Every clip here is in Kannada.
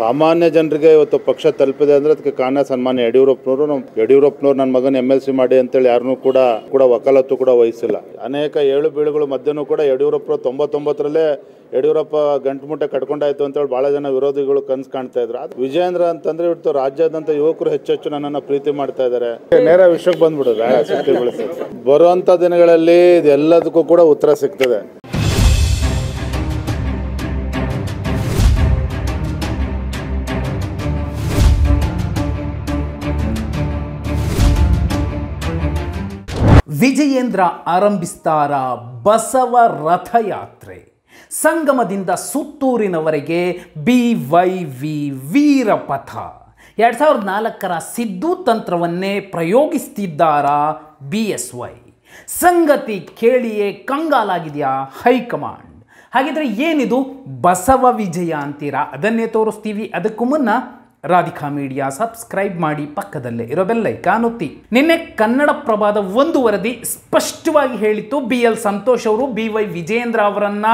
ಸಾಮಾನ್ಯ ಜನರಿಗೆ ಇವತ್ತು ಪಕ್ಷ ತಲುಪಿದೆ ಅಂದ್ರೆ ಅದಕ್ಕೆ ಕಾರಣ ಸನ್ಮಾನ್ಯ ಯಡಿಯೂರಪ್ಪನವರು ನಮ್ಮ ಯಡಿಯೂರಪ್ಪನವ್ರು ನನ್ನ ಮಗನ ಎಮ್ ಎಲ್ ಸಿ ಮಾಡಿ ಅಂತೇಳಿ ಯಾರನ್ನೂ ಕೂಡ ಕೂಡ ವಕಾಲತ್ತು ಕೂಡ ವಹಿಸಿಲ್ಲ ಅನೇಕ ಏಳು ಬೀಳುಗಳ ಮಧ್ಯನೂ ಕೂಡ ಯಡಿಯೂರಪ್ಪರು ತೊಂಬತ್ತೊಂಬತ್ತರಲ್ಲೇ ಯಡಿಯೂರಪ್ಪ ಗಂಟು ಮುಟ್ಟೆ ಕಟ್ಕೊಂಡಾಯ್ತು ಅಂತೇಳಿ ಭಾಳ ಜನ ವಿರೋಧಿಗಳು ಕನ್ಸು ಕಾಣ್ತಾ ಇದ್ರು ಅದು ವಿಜಯೇಂದ್ರ ಅಂತಂದ್ರೆ ಇವತ್ತು ರಾಜ್ಯಾದ್ಯಂತ ಯುವಕರು ಹೆಚ್ಚೆಚ್ಚು ನನ್ನನ್ನು ಪ್ರೀತಿ ಮಾಡ್ತಾ ಇದ್ದಾರೆ ನೇರ ವಿಷಯಕ್ಕೆ ಬಂದ್ಬಿಡುತ್ತೆ ಬರುವಂತ ದಿನಗಳಲ್ಲಿ ಇದೆಲ್ಲದಕ್ಕೂ ಕೂಡ ಉತ್ತರ ಸಿಗ್ತದೆ ವಿಜಯೇಂದ್ರ ಆರಂಭಿಸ್ತಾರ ಬಸವ ರಥಯಾತ್ರೆ ಸಂಗಮದಿಂದ ಸುತ್ತೂರಿನವರೆಗೆ ಬಿ ವೈ ವಿ ವೀರಪಥ ಎರಡು ಸಾವಿರದ ನಾಲ್ಕರ ಸಿದ್ದು ತಂತ್ರವನ್ನೇ ಪ್ರಯೋಗಿಸ್ತಿದ್ದಾರ ಬಿ ಎಸ್ ವೈ ಸಂಗತಿ ಕೇಳಿಯೇ ಕಂಗಾಲಾಗಿದೆಯಾ ಹೈಕಮಾಂಡ್ ಹಾಗಿದ್ರೆ ಏನಿದು ಬಸವ ವಿಜಯ ಅಂತೀರಾ ಅದನ್ನೇ ತೋರಿಸ್ತೀವಿ ಅದಕ್ಕೂ ಮುನ್ನ ರಾಧಿಕಾ ಮೀಡಿಯಾ ಸಬ್ಸ್ಕ್ರೈಬ್ ಮಾಡಿ ಪಕ್ಕದಲ್ಲೇ ಇರೋ ಬೆಲ್ಲೈ ಒತ್ತಿ ನಿನ್ನೆ ಕನ್ನಡ ಪ್ರಭಾದ ಒಂದು ವರದಿ ಸ್ಪಷ್ಟವಾಗಿ ಹೇಳಿತ್ತು ಬಿ ಎಲ್ ಸಂತೋಷ್ ಅವರು ಬಿ ವೈ ವಿಜೇಂದ್ರ ಅವರನ್ನ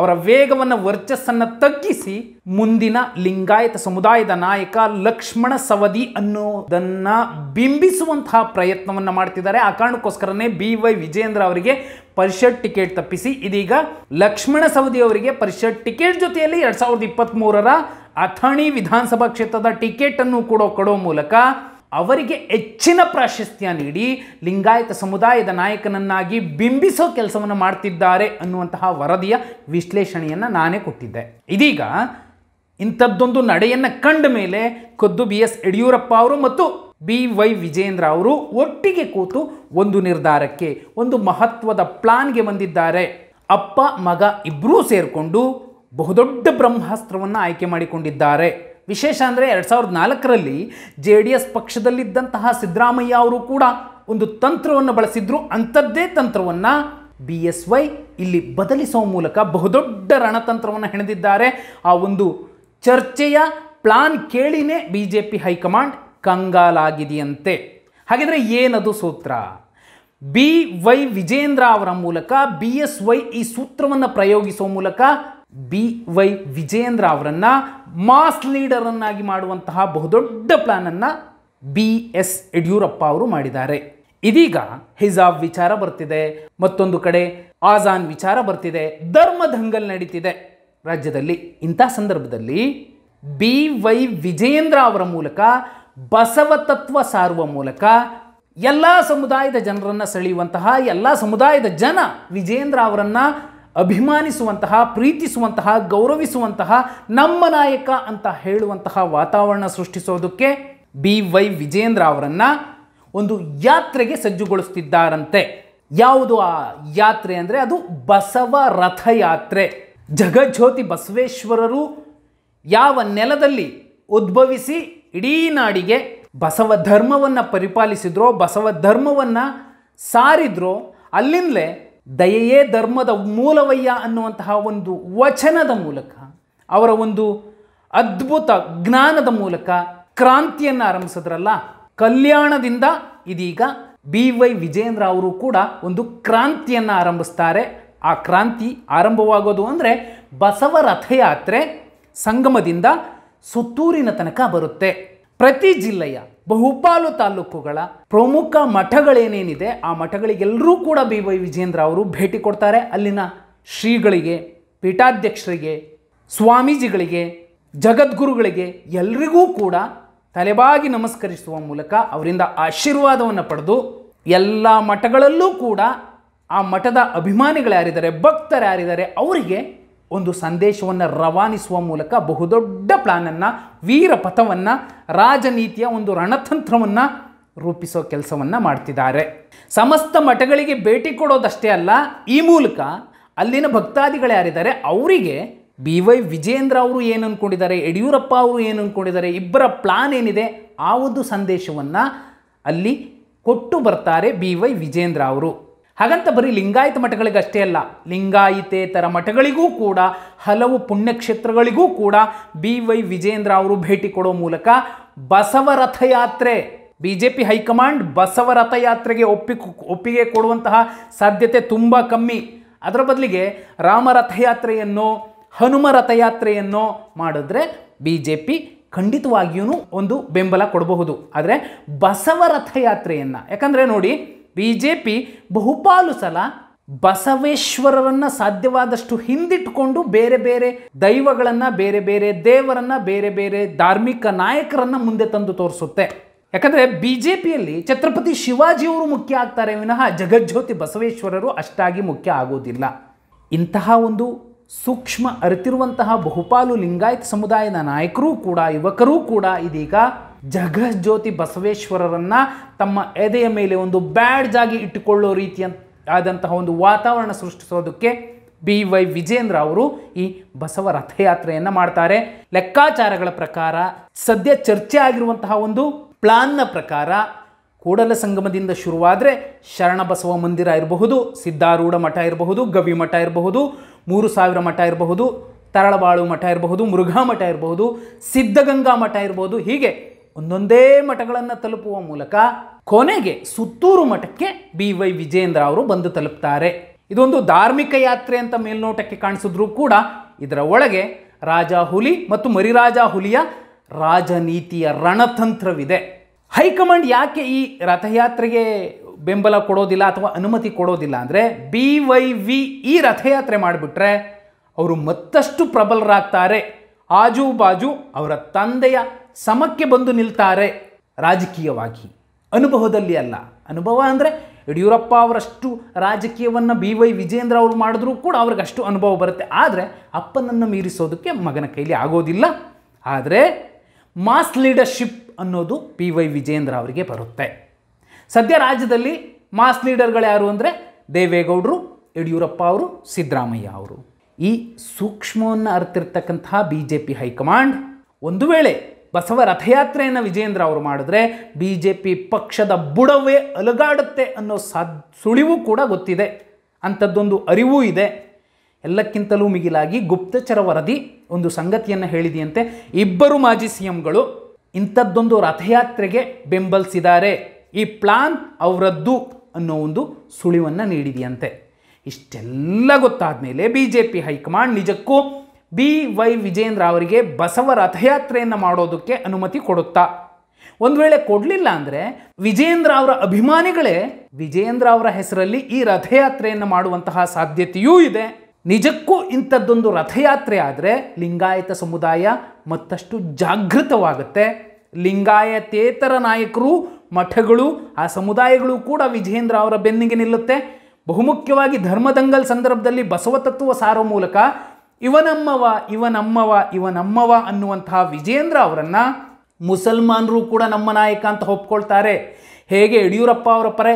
ಅವರ ವೇಗವನ್ನು ವರ್ಚಸ್ಸನ್ನು ತಗ್ಗಿಸಿ ಮುಂದಿನ ಲಿಂಗಾಯತ ಸಮುದಾಯದ ನಾಯಕ ಲಕ್ಷ್ಮಣ ಸವದಿ ಅನ್ನೋದನ್ನ ಬಿಂಬಿಸುವಂತಹ ಪ್ರಯತ್ನವನ್ನು ಮಾಡ್ತಿದ್ದಾರೆ ಆ ಕಾರಣಕ್ಕೋಸ್ಕರನೇ ಬಿ ವೈ ವಿಜೇಂದ್ರ ಅವರಿಗೆ ಪರಿಷತ್ ಟಿಕೆಟ್ ತಪ್ಪಿಸಿ ಇದೀಗ ಲಕ್ಷ್ಮಣ ಸವದಿ ಅವರಿಗೆ ಪರಿಷತ್ ಟಿಕೆಟ್ ಜೊತೆಯಲ್ಲಿ ಎರಡ್ ಸಾವಿರದ ಇಪ್ಪತ್ತ್ ಮೂರರ ಅಥಣಿ ವಿಧಾನಸಭಾ ಕ್ಷೇತ್ರದ ಟಿಕೆಟನ್ನು ಕೂಡ ಕೊಡೋ ಮೂಲಕ ಅವರಿಗೆ ಹೆಚ್ಚಿನ ಪ್ರಾಶಸ್ತ್ಯ ನೀಡಿ ಲಿಂಗಾಯತ ಸಮುದಾಯದ ನಾಯಕನನ್ನಾಗಿ ಬಿಂಬಿಸೋ ಕೆಲಸವನ್ನು ಮಾಡ್ತಿದ್ದಾರೆ ಅನ್ನುವಂತಹ ವರದಿಯ ವಿಶ್ಲೇಷಣೆಯನ್ನು ನಾನೇ ಕೊಟ್ಟಿದ್ದೆ ಇದೀಗ ಇಂಥದ್ದೊಂದು ನಡೆಯನ್ನು ಕಂಡ ಮೇಲೆ ಖುದ್ದು ಬಿ ಎಸ್ ಯಡಿಯೂರಪ್ಪ ಅವರು ಮತ್ತು ಬಿ ವೈ ವಿಜೇಂದ್ರ ಅವರು ಒಟ್ಟಿಗೆ ಕೂತು ಒಂದು ನಿರ್ಧಾರಕ್ಕೆ ಒಂದು ಮಹತ್ವದ ಪ್ಲಾನ್ಗೆ ಬಂದಿದ್ದಾರೆ ಅಪ್ಪ ಮಗ ಇಬ್ಬರೂ ಸೇರಿಕೊಂಡು ಬಹುದೊಡ್ಡ ಬ್ರಹ್ಮಾಸ್ತ್ರವನ್ನು ಆಯ್ಕೆ ಮಾಡಿಕೊಂಡಿದ್ದಾರೆ ವಿಶೇಷ ಅಂದರೆ ಎರಡು ಸಾವಿರದ ನಾಲ್ಕರಲ್ಲಿ ಜೆ ಡಿ ಎಸ್ ಪಕ್ಷದಲ್ಲಿದ್ದಂತಹ ಸಿದ್ದರಾಮಯ್ಯ ಅವರು ಕೂಡ ಒಂದು ತಂತ್ರವನ್ನು ಬಳಸಿದ್ರು ಅಂಥದ್ದೇ ತಂತ್ರವನ್ನು ಬಿ ಎಸ್ ವೈ ಇಲ್ಲಿ ಬದಲಿಸುವ ಮೂಲಕ ಬಹುದೊಡ್ಡ ರಣತಂತ್ರವನ್ನು ಹೆಣೆದಿದ್ದಾರೆ ಆ ಒಂದು ಚರ್ಚೆಯ ಪ್ಲಾನ್ ಕೇಳಿನೇ ಬಿ ಜೆ ಪಿ ಹೈಕಮಾಂಡ್ ಕಂಗಾಲಾಗಿದೆಯಂತೆ ಹಾಗಿದ್ರೆ ಏನದು ಸೂತ್ರ ಬಿ ವೈ ವಿಜೇಂದ್ರ ಅವರ ಮೂಲಕ ಬಿ ಎಸ್ ವೈ ಈ ಸೂತ್ರವನ್ನು ಪ್ರಯೋಗಿಸುವ ಮೂಲಕ ಬಿ ವೈ ವಿಜಯೇಂದ್ರ ಅವರನ್ನು ಮಾಸ್ ಅನ್ನಾಗಿ ಮಾಡುವಂತಹ ಬಹುದೊಡ್ಡ ಅನ್ನ ಬಿ ಎಸ್ ಯಡಿಯೂರಪ್ಪ ಅವರು ಮಾಡಿದ್ದಾರೆ ಇದೀಗ ಹಿಜಾಬ್ ವಿಚಾರ ಬರ್ತಿದೆ ಮತ್ತೊಂದು ಕಡೆ ಆಜಾನ್ ವಿಚಾರ ಬರ್ತಿದೆ ಧರ್ಮ ದಂಗಲ್ ನಡೀತಿದೆ ರಾಜ್ಯದಲ್ಲಿ ಇಂಥ ಸಂದರ್ಭದಲ್ಲಿ ಬಿ ವೈ ವಿಜಯೇಂದ್ರ ಅವರ ಮೂಲಕ ಬಸವ ತತ್ವ ಸಾರುವ ಮೂಲಕ ಎಲ್ಲ ಸಮುದಾಯದ ಜನರನ್ನು ಸೆಳೆಯುವಂತಹ ಎಲ್ಲ ಸಮುದಾಯದ ಜನ ವಿಜೇಂದ್ರ ಅವರನ್ನು ಅಭಿಮಾನಿಸುವಂತಹ ಪ್ರೀತಿಸುವಂತಹ ಗೌರವಿಸುವಂತಹ ನಮ್ಮ ನಾಯಕ ಅಂತ ಹೇಳುವಂತಹ ವಾತಾವರಣ ಸೃಷ್ಟಿಸೋದಕ್ಕೆ ಬಿ ವೈ ವಿಜೇಂದ್ರ ಅವರನ್ನು ಒಂದು ಯಾತ್ರೆಗೆ ಸಜ್ಜುಗೊಳಿಸುತ್ತಿದ್ದಾರಂತೆ ಯಾವುದು ಆ ಯಾತ್ರೆ ಅಂದರೆ ಅದು ಬಸವ ರಥಯಾತ್ರೆ ಜಗಜ್ಯೋತಿ ಬಸವೇಶ್ವರರು ಯಾವ ನೆಲದಲ್ಲಿ ಉದ್ಭವಿಸಿ ಇಡೀ ನಾಡಿಗೆ ಬಸವ ಧರ್ಮವನ್ನು ಪರಿಪಾಲಿಸಿದ್ರೋ ಬಸವ ಧರ್ಮವನ್ನು ಸಾರಿದ್ರೋ ಅಲ್ಲಿಂದಲೇ ದಯೆಯೇ ಧರ್ಮದ ಮೂಲವಯ್ಯ ಅನ್ನುವಂತಹ ಒಂದು ವಚನದ ಮೂಲಕ ಅವರ ಒಂದು ಅದ್ಭುತ ಜ್ಞಾನದ ಮೂಲಕ ಕ್ರಾಂತಿಯನ್ನು ಆರಂಭಿಸಿದ್ರಲ್ಲ ಕಲ್ಯಾಣದಿಂದ ಇದೀಗ ಬಿ ವೈ ವಿಜೇಂದ್ರ ಅವರು ಕೂಡ ಒಂದು ಕ್ರಾಂತಿಯನ್ನು ಆರಂಭಿಸ್ತಾರೆ ಆ ಕ್ರಾಂತಿ ಆರಂಭವಾಗೋದು ಅಂದರೆ ಬಸವ ರಥಯಾತ್ರೆ ಸಂಗಮದಿಂದ ಸುತ್ತೂರಿನ ತನಕ ಬರುತ್ತೆ ಪ್ರತಿ ಜಿಲ್ಲೆಯ ಬಹುಪಾಲು ತಾಲೂಕುಗಳ ಪ್ರಮುಖ ಮಠಗಳೇನೇನಿದೆ ಆ ಮಠಗಳಿಗೆಲ್ಲರೂ ಕೂಡ ಬಿ ವೈ ವಿಜೇಂದ್ರ ಅವರು ಭೇಟಿ ಕೊಡ್ತಾರೆ ಅಲ್ಲಿನ ಶ್ರೀಗಳಿಗೆ ಪೀಠಾಧ್ಯಕ್ಷರಿಗೆ ಸ್ವಾಮೀಜಿಗಳಿಗೆ ಜಗದ್ಗುರುಗಳಿಗೆ ಎಲ್ರಿಗೂ ಕೂಡ ತಲೆಬಾಗಿ ನಮಸ್ಕರಿಸುವ ಮೂಲಕ ಅವರಿಂದ ಆಶೀರ್ವಾದವನ್ನು ಪಡೆದು ಎಲ್ಲ ಮಠಗಳಲ್ಲೂ ಕೂಡ ಆ ಮಠದ ಅಭಿಮಾನಿಗಳು ಯಾರಿದ್ದಾರೆ ಭಕ್ತರು ಯಾರಿದ್ದಾರೆ ಅವರಿಗೆ ಒಂದು ಸಂದೇಶವನ್ನು ರವಾನಿಸುವ ಮೂಲಕ ಬಹುದೊಡ್ಡ ಪ್ಲಾನನ್ನು ವೀರ ಪಥವನ್ನು ರಾಜನೀತಿಯ ಒಂದು ರಣತಂತ್ರವನ್ನು ರೂಪಿಸೋ ಕೆಲಸವನ್ನು ಮಾಡ್ತಿದ್ದಾರೆ ಸಮಸ್ತ ಮಠಗಳಿಗೆ ಭೇಟಿ ಕೊಡೋದಷ್ಟೇ ಅಲ್ಲ ಈ ಮೂಲಕ ಅಲ್ಲಿನ ಭಕ್ತಾದಿಗಳು ಯಾರಿದ್ದಾರೆ ಅವರಿಗೆ ಬಿ ವೈ ವಿಜೇಂದ್ರ ಅವರು ಏನು ಅಂದ್ಕೊಂಡಿದ್ದಾರೆ ಯಡಿಯೂರಪ್ಪ ಅವರು ಏನು ಅಂದ್ಕೊಂಡಿದ್ದಾರೆ ಇಬ್ಬರ ಪ್ಲಾನ್ ಏನಿದೆ ಆ ಒಂದು ಸಂದೇಶವನ್ನು ಅಲ್ಲಿ ಕೊಟ್ಟು ಬರ್ತಾರೆ ಬಿ ವೈ ವಿಜೇಂದ್ರ ಅವರು ಹಾಗಂತ ಬರೀ ಲಿಂಗಾಯತ ಮಠಗಳಿಗಷ್ಟೇ ಅಲ್ಲ ಲಿಂಗಾಯಿತೇತರ ಮಠಗಳಿಗೂ ಕೂಡ ಹಲವು ಪುಣ್ಯಕ್ಷೇತ್ರಗಳಿಗೂ ಕೂಡ ಬಿ ವೈ ವಿಜೇಂದ್ರ ಅವರು ಭೇಟಿ ಕೊಡೋ ಮೂಲಕ ರಥಯಾತ್ರೆ ಬಿ ಜೆ ಪಿ ಹೈಕಮಾಂಡ್ ರಥಯಾತ್ರೆಗೆ ಒಪ್ಪಿ ಒಪ್ಪಿಗೆ ಕೊಡುವಂತಹ ಸಾಧ್ಯತೆ ತುಂಬ ಕಮ್ಮಿ ಅದರ ಬದಲಿಗೆ ರಾಮರಥಯಾತ್ರೆಯನ್ನು ಹನುಮ ರಥಯಾತ್ರೆಯನ್ನು ಮಾಡಿದ್ರೆ ಬಿ ಜೆ ಪಿ ಖಂಡಿತವಾಗಿಯೂ ಒಂದು ಬೆಂಬಲ ಕೊಡಬಹುದು ಆದರೆ ಬಸವ ರಥಯಾತ್ರೆಯನ್ನು ಯಾಕಂದರೆ ನೋಡಿ ಬಿ ಜೆ ಪಿ ಬಹುಪಾಲು ಸಲ ಬಸವೇಶ್ವರರನ್ನು ಸಾಧ್ಯವಾದಷ್ಟು ಹಿಂದಿಟ್ಟುಕೊಂಡು ಬೇರೆ ಬೇರೆ ದೈವಗಳನ್ನು ಬೇರೆ ಬೇರೆ ದೇವರನ್ನು ಬೇರೆ ಬೇರೆ ಧಾರ್ಮಿಕ ನಾಯಕರನ್ನು ಮುಂದೆ ತಂದು ತೋರಿಸುತ್ತೆ ಯಾಕಂದರೆ ಬಿ ಜೆ ಪಿಯಲ್ಲಿ ಛತ್ರಪತಿ ಶಿವಾಜಿಯವರು ಮುಖ್ಯ ಆಗ್ತಾರೆ ವಿನಃ ಜಗಜ್ಯೋತಿ ಬಸವೇಶ್ವರರು ಅಷ್ಟಾಗಿ ಮುಖ್ಯ ಆಗೋದಿಲ್ಲ ಇಂತಹ ಒಂದು ಸೂಕ್ಷ್ಮ ಅರಿತಿರುವಂತಹ ಬಹುಪಾಲು ಲಿಂಗಾಯತ್ ಸಮುದಾಯದ ನಾಯಕರೂ ಕೂಡ ಯುವಕರೂ ಕೂಡ ಇದೀಗ ಜಗಜ್ಯೋತಿ ಬಸವೇಶ್ವರರನ್ನ ತಮ್ಮ ಎದೆಯ ಮೇಲೆ ಒಂದು ಬ್ಯಾಡ್ಜ್ ಆಗಿ ಇಟ್ಟುಕೊಳ್ಳೋ ರೀತಿಯ ಆದಂತಹ ಒಂದು ವಾತಾವರಣ ಸೃಷ್ಟಿಸೋದಕ್ಕೆ ಬಿ ವೈ ವಿಜೇಂದ್ರ ಅವರು ಈ ಬಸವ ರಥಯಾತ್ರೆಯನ್ನು ಮಾಡ್ತಾರೆ ಲೆಕ್ಕಾಚಾರಗಳ ಪ್ರಕಾರ ಸದ್ಯ ಚರ್ಚೆ ಆಗಿರುವಂತಹ ಒಂದು ಪ್ಲಾನ್ನ ಪ್ರಕಾರ ಕೂಡಲ ಸಂಗಮದಿಂದ ಶುರುವಾದರೆ ಶರಣಬಸವ ಮಂದಿರ ಇರಬಹುದು ಸಿದ್ಧಾರೂಢ ಮಠ ಇರಬಹುದು ಗವಿ ಮಠ ಇರಬಹುದು ಮೂರು ಸಾವಿರ ಮಠ ಇರಬಹುದು ತರಳಬಾಳು ಮಠ ಇರಬಹುದು ಮುರುಘಾ ಮಠ ಇರಬಹುದು ಸಿದ್ಧಗಂಗಾ ಮಠ ಇರಬಹುದು ಹೀಗೆ ಒಂದೊಂದೇ ಮಠಗಳನ್ನು ತಲುಪುವ ಮೂಲಕ ಕೊನೆಗೆ ಸುತ್ತೂರು ಮಠಕ್ಕೆ ಬಿ ವೈ ವಿಜೇಂದ್ರ ಅವರು ಬಂದು ತಲುಪ್ತಾರೆ ಇದೊಂದು ಧಾರ್ಮಿಕ ಯಾತ್ರೆ ಅಂತ ಮೇಲ್ನೋಟಕ್ಕೆ ಕಾಣಿಸಿದ್ರೂ ಕೂಡ ಇದರ ಒಳಗೆ ರಾಜ ಹುಲಿ ಮತ್ತು ಮರಿರಾಜ ಹುಲಿಯ ರಾಜನೀತಿಯ ರಣತಂತ್ರವಿದೆ ಹೈಕಮಾಂಡ್ ಯಾಕೆ ಈ ರಥಯಾತ್ರೆಗೆ ಬೆಂಬಲ ಕೊಡೋದಿಲ್ಲ ಅಥವಾ ಅನುಮತಿ ಕೊಡೋದಿಲ್ಲ ಅಂದರೆ ಬಿ ವೈ ವಿ ಈ ರಥಯಾತ್ರೆ ಮಾಡಿಬಿಟ್ರೆ ಅವರು ಮತ್ತಷ್ಟು ಪ್ರಬಲರಾಗ್ತಾರೆ ಆಜು ಬಾಜು ಅವರ ತಂದೆಯ ಸಮಕ್ಕೆ ಬಂದು ನಿಲ್ತಾರೆ ರಾಜಕೀಯವಾಗಿ ಅನುಭವದಲ್ಲಿ ಅಲ್ಲ ಅನುಭವ ಅಂದರೆ ಯಡಿಯೂರಪ್ಪ ಅವರಷ್ಟು ರಾಜಕೀಯವನ್ನು ಬಿ ವೈ ವಿಜೇಂದ್ರ ಅವರು ಮಾಡಿದ್ರೂ ಕೂಡ ಅವ್ರಿಗೆ ಅಷ್ಟು ಅನುಭವ ಬರುತ್ತೆ ಆದರೆ ಅಪ್ಪನನ್ನು ಮೀರಿಸೋದಕ್ಕೆ ಮಗನ ಕೈಲಿ ಆಗೋದಿಲ್ಲ ಆದರೆ ಮಾಸ್ ಲೀಡರ್ಶಿಪ್ ಅನ್ನೋದು ಪಿ ವೈ ವಿಜೇಂದ್ರ ಅವರಿಗೆ ಬರುತ್ತೆ ಸದ್ಯ ರಾಜ್ಯದಲ್ಲಿ ಮಾಸ್ ಲೀಡರ್ಗಳು ಯಾರು ಅಂದರೆ ದೇವೇಗೌಡರು ಯಡಿಯೂರಪ್ಪ ಅವರು ಸಿದ್ದರಾಮಯ್ಯ ಅವರು ಈ ಸೂಕ್ಷ್ಮವನ್ನು ಅರ್ತಿರ್ತಕ್ಕಂತಹ ಬಿ ಜೆ ಪಿ ಹೈಕಮಾಂಡ್ ಒಂದು ವೇಳೆ ಬಸವ ರಥಯಾತ್ರೆಯನ್ನು ವಿಜೇಂದ್ರ ಅವರು ಮಾಡಿದ್ರೆ ಬಿ ಜೆ ಪಿ ಪಕ್ಷದ ಬುಡವೇ ಅಲುಗಾಡುತ್ತೆ ಅನ್ನೋ ಸಾ ಸುಳಿವು ಕೂಡ ಗೊತ್ತಿದೆ ಅಂಥದ್ದೊಂದು ಅರಿವು ಇದೆ ಎಲ್ಲಕ್ಕಿಂತಲೂ ಮಿಗಿಲಾಗಿ ಗುಪ್ತಚರ ವರದಿ ಒಂದು ಸಂಗತಿಯನ್ನು ಹೇಳಿದೆಯಂತೆ ಇಬ್ಬರು ಮಾಜಿ ಸಿ ಎಂಗಳು ಇಂಥದ್ದೊಂದು ರಥಯಾತ್ರೆಗೆ ಬೆಂಬಲಿಸಿದ್ದಾರೆ ಈ ಪ್ಲಾನ್ ಅವರದ್ದು ಅನ್ನೋ ಒಂದು ಸುಳಿವನ್ನು ನೀಡಿದೆಯಂತೆ ಇಷ್ಟೆಲ್ಲ ಗೊತ್ತಾದ ಮೇಲೆ ಬಿ ಜೆ ಪಿ ಹೈಕಮಾಂಡ್ ನಿಜಕ್ಕೂ ಬಿ ವೈ ವಿಜೇಂದ್ರ ಅವರಿಗೆ ಬಸವ ರಥಯಾತ್ರೆಯನ್ನು ಮಾಡೋದಕ್ಕೆ ಅನುಮತಿ ಕೊಡುತ್ತಾ ಒಂದು ವೇಳೆ ಕೊಡಲಿಲ್ಲ ಅಂದರೆ ವಿಜೇಂದ್ರ ಅವರ ಅಭಿಮಾನಿಗಳೇ ವಿಜೇಂದ್ರ ಅವರ ಹೆಸರಲ್ಲಿ ಈ ರಥಯಾತ್ರೆಯನ್ನು ಮಾಡುವಂತಹ ಸಾಧ್ಯತೆಯೂ ಇದೆ ನಿಜಕ್ಕೂ ಇಂಥದ್ದೊಂದು ರಥಯಾತ್ರೆ ಆದರೆ ಲಿಂಗಾಯತ ಸಮುದಾಯ ಮತ್ತಷ್ಟು ಜಾಗೃತವಾಗುತ್ತೆ ಲಿಂಗಾಯತೇತರ ನಾಯಕರು ಮಠಗಳು ಆ ಸಮುದಾಯಗಳು ಕೂಡ ವಿಜೇಂದ್ರ ಅವರ ಬೆನ್ನಿಗೆ ನಿಲ್ಲುತ್ತೆ ಬಹುಮುಖ್ಯವಾಗಿ ಧರ್ಮದಂಗಲ್ ಸಂದರ್ಭದಲ್ಲಿ ಬಸವ ತತ್ವ ಸಾರೋ ಮೂಲಕ ಇವನಮ್ಮವ ಇವನಮ್ಮವ ಇವನಮ್ಮವ ಅನ್ನುವಂತಹ ವಿಜೇಂದ್ರ ಅವರನ್ನು ಮುಸಲ್ಮಾನರು ಕೂಡ ನಮ್ಮ ನಾಯಕ ಅಂತ ಒಪ್ಕೊಳ್ತಾರೆ ಹೇಗೆ ಯಡಿಯೂರಪ್ಪ ಅವರ ಪರ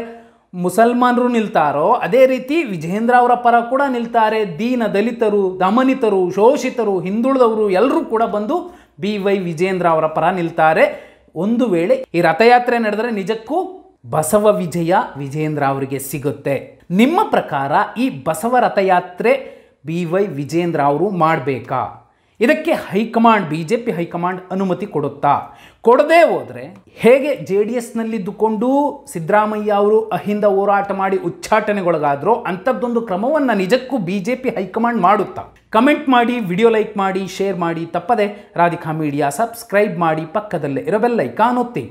ಮುಸಲ್ಮಾನರು ನಿಲ್ತಾರೋ ಅದೇ ರೀತಿ ವಿಜೇಂದ್ರ ಅವರ ಪರ ಕೂಡ ನಿಲ್ತಾರೆ ದೀನ ದಲಿತರು ದಮನಿತರು ಶೋಷಿತರು ಹಿಂದುಳಿದವರು ಎಲ್ಲರೂ ಕೂಡ ಬಂದು ಬಿ ವೈ ವಿಜೇಂದ್ರ ಅವರ ಪರ ನಿಲ್ತಾರೆ ಒಂದು ವೇಳೆ ಈ ರಥಯಾತ್ರೆ ನಡೆದರೆ ನಿಜಕ್ಕೂ ಬಸವ ವಿಜಯ ವಿಜೇಂದ್ರ ಅವರಿಗೆ ಸಿಗುತ್ತೆ ನಿಮ್ಮ ಪ್ರಕಾರ ಈ ಬಸವ ರಥಯಾತ್ರೆ ಬಿ ವೈ ವಿಜೇಂದ್ರ ಅವರು ಮಾಡಬೇಕಾ ಇದಕ್ಕೆ high command B J P high command ಅನುಮತಿ ಕೊಡುತ್ತಾ ಕೊಡದೇ ಹೋದರೆ ಹೇಗೆ ಜೆ ಡಿ ಎಸ್ನಲ್ಲಿದ್ದುಕೊಂಡು ಸಿದ್ದರಾಮಯ್ಯ ಅವರು ಅಹಿಂದ ಹೋರಾಟ ಮಾಡಿ ಉಚ್ಚಾಟನೆಗೊಳಗಾದರೂ ಅಂಥದ್ದೊಂದು ಕ್ರಮವನ್ನು ನಿಜಕ್ಕೂ ಬಿ ಜೆ ಪಿ ಹೈಕಮಾಂಡ್ ಮಾಡುತ್ತಾ ಕಮೆಂಟ್ ಮಾಡಿ ವಿಡಿಯೋ ಲೈಕ್ ಮಾಡಿ ಶೇರ್ ಮಾಡಿ ತಪ್ಪದೆ ರಾಧಿಕಾ ಮೀಡಿಯಾ ಸಬ್ಸ್ಕ್ರೈಬ್ ಮಾಡಿ ಪಕ್ಕದಲ್ಲೇ ಇರೋ ಒತ್ತಿ